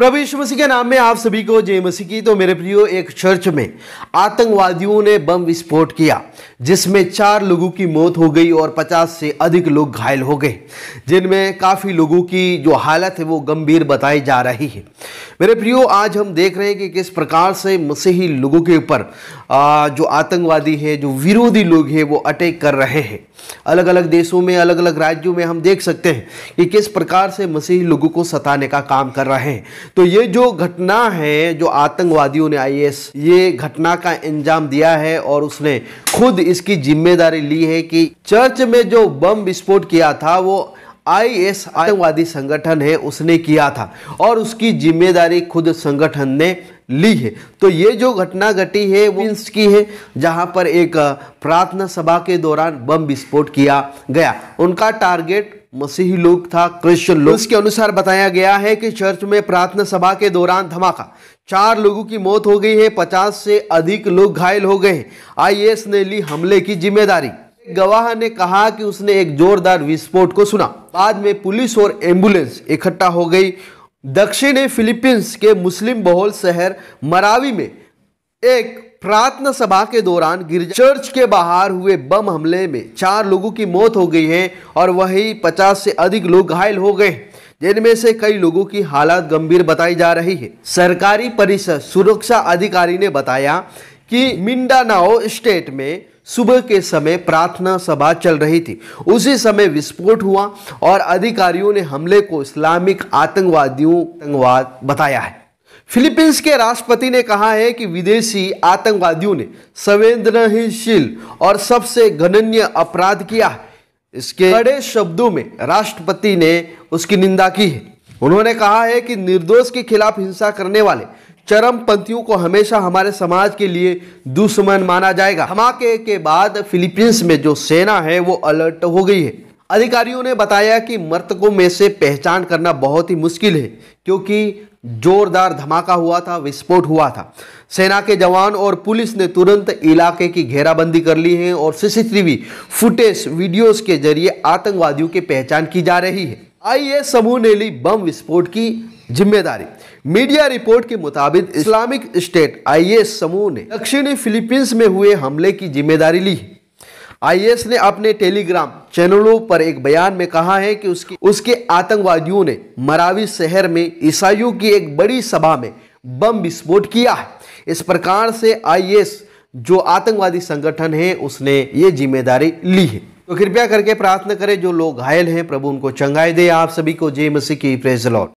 प्रभु यीशु मसीह के नाम में आप सभी को जय मसीह की तो मेरे प्रियो एक चर्च में आतंकवादियों ने बम विस्फोट किया जिसमें चार लोगों की मौत हो गई और पचास से अधिक लोग घायल हो गए जिनमें काफ़ी लोगों की जो हालत है वो गंभीर बताई जा रही है मेरे प्रियो आज हम देख रहे हैं कि किस प्रकार से मसीही लोगों के ऊपर जो आतंकवादी हैं जो विरोधी लोग हैं वो अटैक कर रहे हैं अलग अलग देशों में अलग अलग राज्यों में हम देख सकते हैं कि किस प्रकार से मसीही लोगों को सताने का काम कर रहे हैं तो ये जो घटना है जो आतंकवादियों ने आई ये घटना का अंजाम दिया है और उसने खुद इसकी जिम्मेदारी ली है कि चर्च में जो बम विस्फोट किया था वो आतंकवादी संगठन है उसने किया था और उसकी जिम्मेदारी खुद संगठन ने ली है तो ये जो घटना घटी है वो इंस की है जहां पर एक प्रार्थना सभा के दौरान बम विस्फोट किया गया उनका टारगेट मसीही लोग था क्रिश्चियन लोग इसके अनुसार बताया गया है कि चर्च में प्रार्थना सभा के दौरान धमाका चार लोगों की मौत हो गई है पचास से अधिक लोग घायल हो गए हैं आईएएस ने ली हमले की जिम्मेदारी गवाह ने कहा कि उसने एक जोरदार विस्फोट को सुना बाद में पुलिस और एम्बुलेंस इकट्ठा हो गई दक्षिणी फिलीपींस के मुस्लिम बहुल शहर मरावी में एक प्रार्थना सभा के दौरान गिरजा चर्च के बाहर हुए बम हमले में चार लोगों की मौत हो गई है और वही पचास से अधिक लोग घायल हो गए जिनमें से कई लोगों की हालत गंभीर बताई जा रही है सरकारी परिषद सुरक्षा अधिकारी ने बताया कि मिंडानाओ स्टेट में सुबह के समय प्रार्थना सभा चल रही थी उसी समय विस्फोट हुआ और अधिकारियों ने हमले को इस्लामिक आतंकवादियों आतंकवाद बताया है फिलीपींस के राष्ट्रपति ने कहा है कि विदेशी आतंकवादियों ने संवेदनशील और सबसे गणनीय अपराध किया है इसके बड़े शब्दों में राष्ट्रपति ने उसकी निंदा की है उन्होंने कहा है कि निर्दोष के खिलाफ हिंसा करने वाले चरमपंथियों को हमेशा हमारे समाज के लिए दुश्मन माना जाएगा धमाके के बाद फिलीपींस में जो सेना है वो अलर्ट हो गई है अधिकारियों ने बताया कि मृतकों में से पहचान करना बहुत ही मुश्किल है क्योंकि जोरदार धमाका हुआ था विस्फोट हुआ था सेना के जवान और पुलिस ने तुरंत इलाके की घेराबंदी कर ली है और सीसीटीवी फुटेज वीडियोस के जरिए आतंकवादियों की पहचान की जा रही है आई समूह ने ली बम विस्फोट की जिम्मेदारी मीडिया रिपोर्ट के मुताबिक इस्लामिक स्टेट आईएस समूह ने दक्षिणी फिलीपींस में हुए हमले की जिम्मेदारी ली है आईएस ने अपने टेलीग्राम चैनलों पर एक बयान में कहा है कि उसकी उसके आतंकवादियों ने मरावी शहर में ईसाइयों की एक बड़ी सभा में बम विस्फोट किया है इस प्रकार से आईएस जो आतंकवादी संगठन है उसने ये जिम्मेदारी ली है तो कृपया करके प्रार्थना करें जो लोग घायल हैं प्रभु उनको चंगाई दे आप सभी को जय मसीह की प्रेज लौट